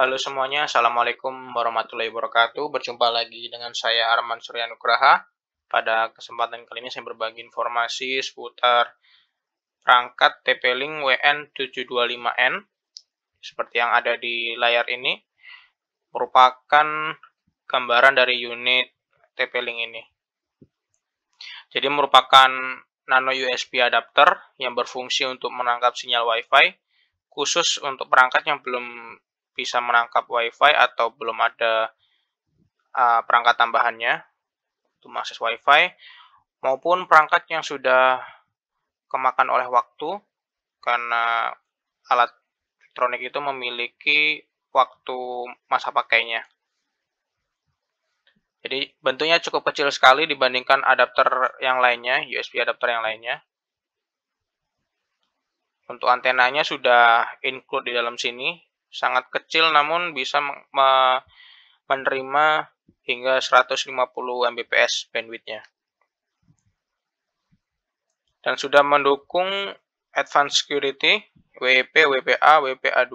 Halo semuanya, Assalamualaikum warahmatullahi wabarakatuh. Berjumpa lagi dengan saya Arman Suryanugraha. Pada kesempatan kali ini saya berbagi informasi seputar perangkat TP-Link WN725N seperti yang ada di layar ini merupakan gambaran dari unit TP-Link ini. Jadi merupakan nano USB adapter yang berfungsi untuk menangkap sinyal Wi-Fi khusus untuk perangkat yang belum bisa menangkap WiFi atau belum ada uh, perangkat tambahannya untuk mengakses WiFi, maupun perangkat yang sudah kemakan oleh waktu karena alat elektronik itu memiliki waktu masa pakainya. Jadi bentuknya cukup kecil sekali dibandingkan adapter yang lainnya, USB adapter yang lainnya. Untuk antenanya sudah include di dalam sini, sangat kecil namun bisa menerima hingga 150 Mbps bandwidthnya. Dan sudah mendukung Advanced Security, WP, WPA, WPA2,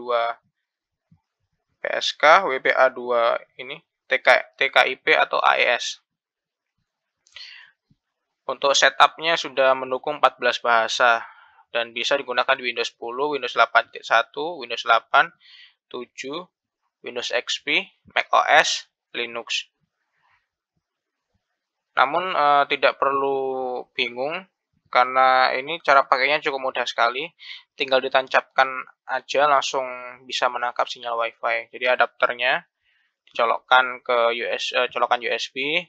PSK, WPA2 ini, TK, TKIP atau AES. Untuk setupnya sudah mendukung 14 bahasa, dan bisa digunakan di Windows 10, Windows 8.1, Windows 8, 7, Windows XP, Mac OS, Linux. Namun eh, tidak perlu bingung karena ini cara pakainya cukup mudah sekali. Tinggal ditancapkan aja langsung bisa menangkap sinyal WiFi. Jadi adapternya dicolokkan ke US eh, colokan USB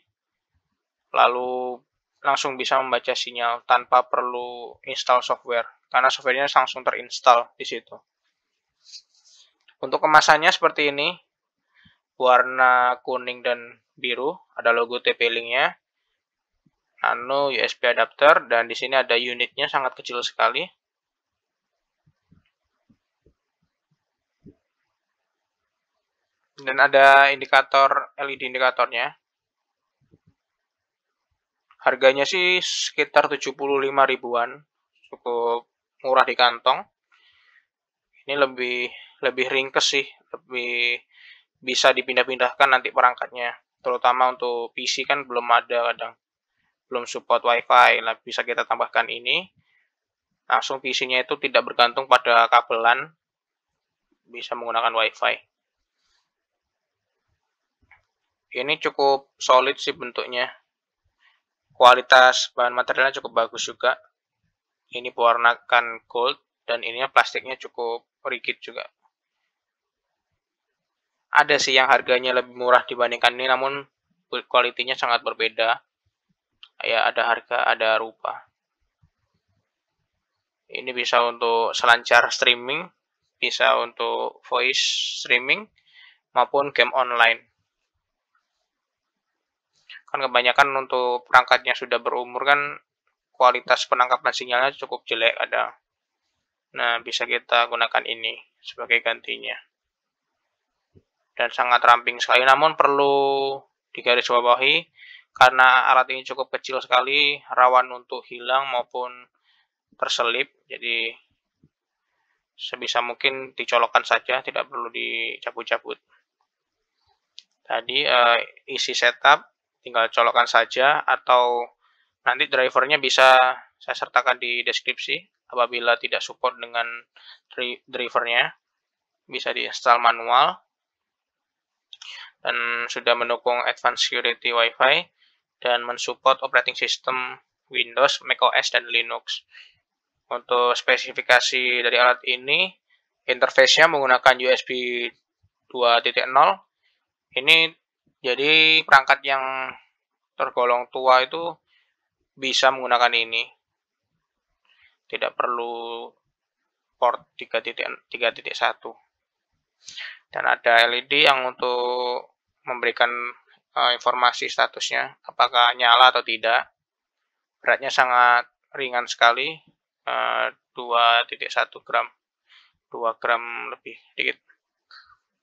lalu langsung bisa membaca sinyal tanpa perlu install software karena softwarenya langsung terinstall di situ. Untuk kemasannya seperti ini, warna kuning dan biru, ada logo TP-Linknya, nano USB adapter, dan di sini ada unitnya sangat kecil sekali. Dan ada indikator LED indikatornya, Harganya sih sekitar 75 ribuan, cukup murah di kantong. Ini lebih lebih ringkes sih, lebih bisa dipindah-pindahkan nanti perangkatnya. Terutama untuk PC kan belum ada kadang belum support WiFi. Nah, bisa kita tambahkan ini. Langsung PC-nya itu tidak bergantung pada kabelan, bisa menggunakan WiFi. Ini cukup solid sih bentuknya kualitas bahan materialnya cukup bagus juga. Ini pewarnakan gold dan ininya plastiknya cukup rigid juga. Ada sih yang harganya lebih murah dibandingkan ini namun kualitinya sangat berbeda. Ya ada harga, ada rupa. Ini bisa untuk selancar streaming, bisa untuk voice streaming maupun game online kan kebanyakan untuk perangkatnya sudah berumur kan kualitas penangkapan sinyalnya cukup jelek ada. Nah, bisa kita gunakan ini sebagai gantinya. Dan sangat ramping sekali, namun perlu digarisbawahi karena alat ini cukup kecil sekali, rawan untuk hilang maupun terselip. Jadi sebisa mungkin dicolokkan saja, tidak perlu dicabut-cabut. Tadi uh, isi setup tinggal colokkan saja atau nanti drivernya bisa saya sertakan di deskripsi apabila tidak support dengan drivernya bisa diinstal manual dan sudah mendukung advanced security wifi dan mensupport operating system Windows, macOS, dan Linux. Untuk spesifikasi dari alat ini, interface-nya menggunakan USB 2.0. Ini jadi perangkat yang tergolong tua itu bisa menggunakan ini. Tidak perlu port 3.1. Dan ada LED yang untuk memberikan uh, informasi statusnya, apakah nyala atau tidak. Beratnya sangat ringan sekali, uh, eh, 2.1 gram, 2 gram lebih dikit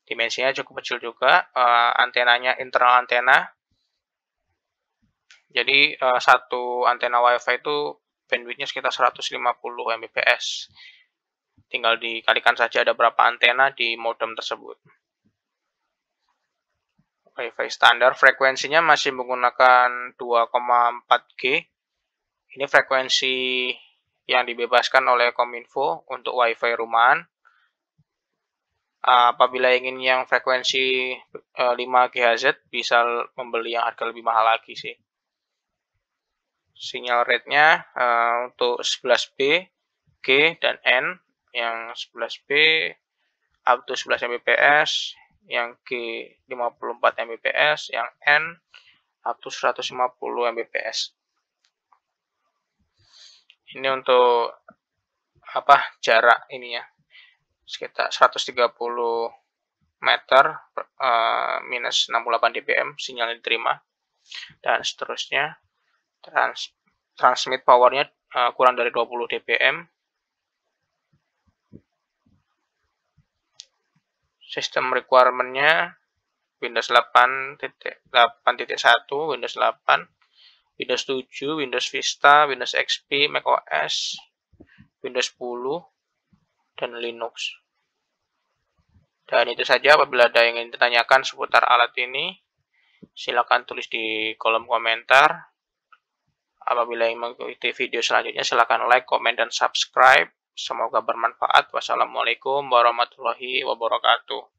dimensinya cukup kecil juga uh, antenanya internal antena jadi uh, satu antena wifi itu bandwidthnya sekitar 150 Mbps tinggal dikalikan saja ada berapa antena di modem tersebut wifi standar frekuensinya masih menggunakan 2,4G ini frekuensi yang dibebaskan oleh Kominfo untuk wifi rumahan apabila ingin yang frekuensi 5 eh, GHz bisa membeli yang harga lebih mahal lagi sih. Sinyal rate-nya eh, untuk 11B, G, dan N. Yang 11B up to 11 Mbps, yang G 54 Mbps, yang N up to 150 Mbps. Ini untuk apa jarak ini ya sekitar 130 meter uh, minus 68 dBm sinyal yang diterima dan seterusnya trans transmit powernya uh, kurang dari 20 dBm sistem requirementnya Windows 8.8.1 Windows 8 Windows 7, Windows Vista, Windows XP, macOS, Windows 10, dan Linux. Dan itu saja apabila ada yang ingin ditanyakan seputar alat ini, silakan tulis di kolom komentar. Apabila ingin mengikuti video selanjutnya, silakan like, komen, dan subscribe. Semoga bermanfaat. Wassalamualaikum warahmatullahi wabarakatuh.